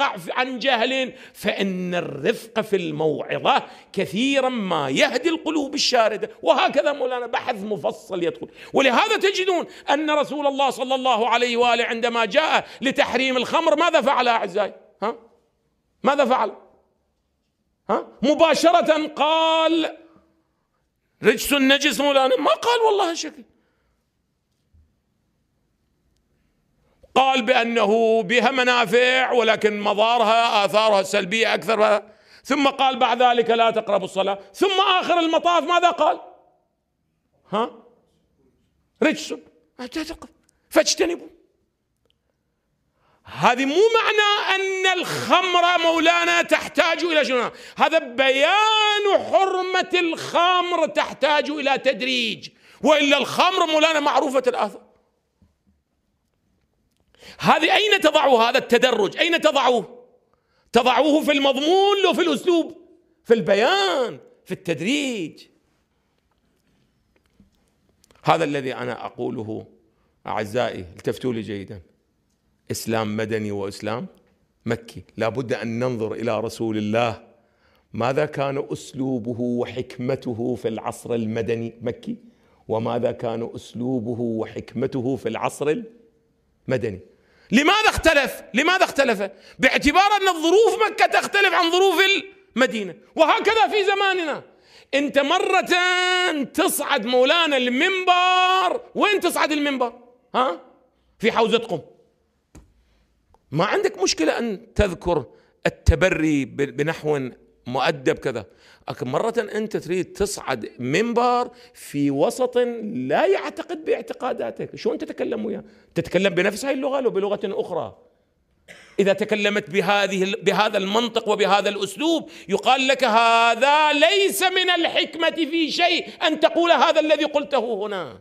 ضعف عن جهل فإن الرفق في الموعظة كثيرا ما يهدي القلوب الشاردة وهكذا مولانا بحث مفصل يدخل ولهذا تجدون أن رسول الله صلى الله عليه وآله عندما جاء لتحريم الخمر ماذا فعل أعزائي ها؟ ماذا فعل ها؟ مباشرة قال رجس النجس مولانا ما قال والله شكل قال بأنه بها منافع ولكن مضارها آثارها السلبية أكثر ثم قال بعد ذلك لا تقربوا الصلاة ثم آخر المطاف ماذا قال ها رجس فاجتنبوا هذه مو معنى أن الخمر مولانا تحتاج إلى شنو هذا بيان حرمة الخمر تحتاج إلى تدريج وإلا الخمر مولانا معروفة الآثار هذه أين تضع هذا التدرج أين تضعوه تضعوه في المضمون لو في الأسلوب في البيان في التدريج هذا الذي أنا أقوله أعزائي التفتوا لي جيدا إسلام مدني وإسلام مكي لابد أن ننظر إلى رسول الله ماذا كان أسلوبه وحكمته في العصر المدني مكي وماذا كان أسلوبه وحكمته في العصر المدني لماذا اختلف؟ لماذا اختلف؟ باعتبار ان ظروف مكه تختلف عن ظروف المدينه، وهكذا في زماننا انت مرة تصعد مولانا المنبر، وين تصعد المنبر؟ ها؟ في حوزة قم. ما عندك مشكلة ان تذكر التبري بنحو مؤدب كذا لكن مرة أنت تريد تصعد منبر في وسط لا يعتقد باعتقاداتك شو أنت تتكلم وياه تتكلم بنفس هذه اللغة لو بلغة أخرى إذا تكلمت بهذه بهذا المنطق وبهذا الأسلوب يقال لك هذا ليس من الحكمة في شيء أن تقول هذا الذي قلته هنا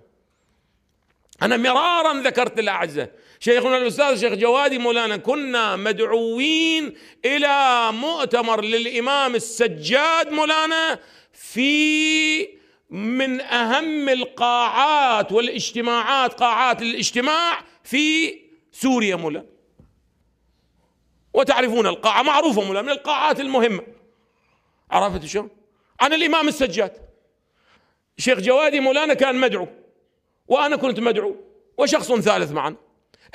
أنا مرارا ذكرت الأعزة شيخنا الأستاذ شيخ جوادي مولانا كنا مدعوين إلى مؤتمر للإمام السجاد مولانا في من أهم القاعات والاجتماعات قاعات الاجتماع في سوريا مولانا وتعرفون القاعة معروفة مولانا من القاعات المهمة عرفت شلون؟ عن الإمام السجاد شيخ جوادي مولانا كان مدعو وأنا كنت مدعو وشخص ثالث معنا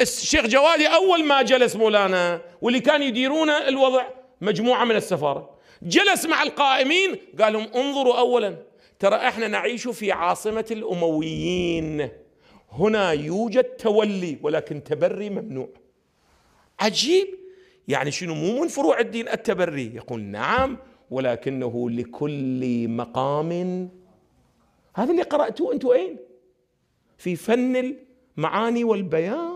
الشيخ جوادي أول ما جلس مولانا واللي كان يديرون الوضع مجموعة من السفارة جلس مع القائمين قال لهم انظروا أولا ترى احنا نعيش في عاصمة الأمويين هنا يوجد تولي ولكن تبري ممنوع عجيب يعني شنو مو من فروع الدين التبري يقول نعم ولكنه لكل مقام هذا اللي قرأتوه أنتم أين في فن المعاني والبيان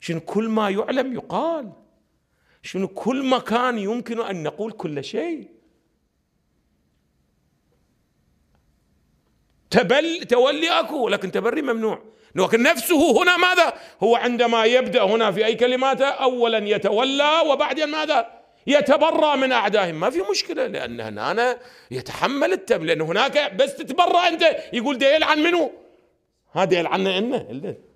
شنو كل ما يعلم يقال شنو كل مكان يمكن أن نقول كل شيء تبل تولي أكو لكن تبري ممنوع لكن نفسه هنا ماذا هو عندما يبدأ هنا في أي كلمات أولا يتولى وبعدين ماذا يتبرى من أعدائهم ما في مشكلة لأن هنا يتحمل التبل لأن هناك بس تتبرى أنت يقول ده يلعن منه هذا يلعن إنا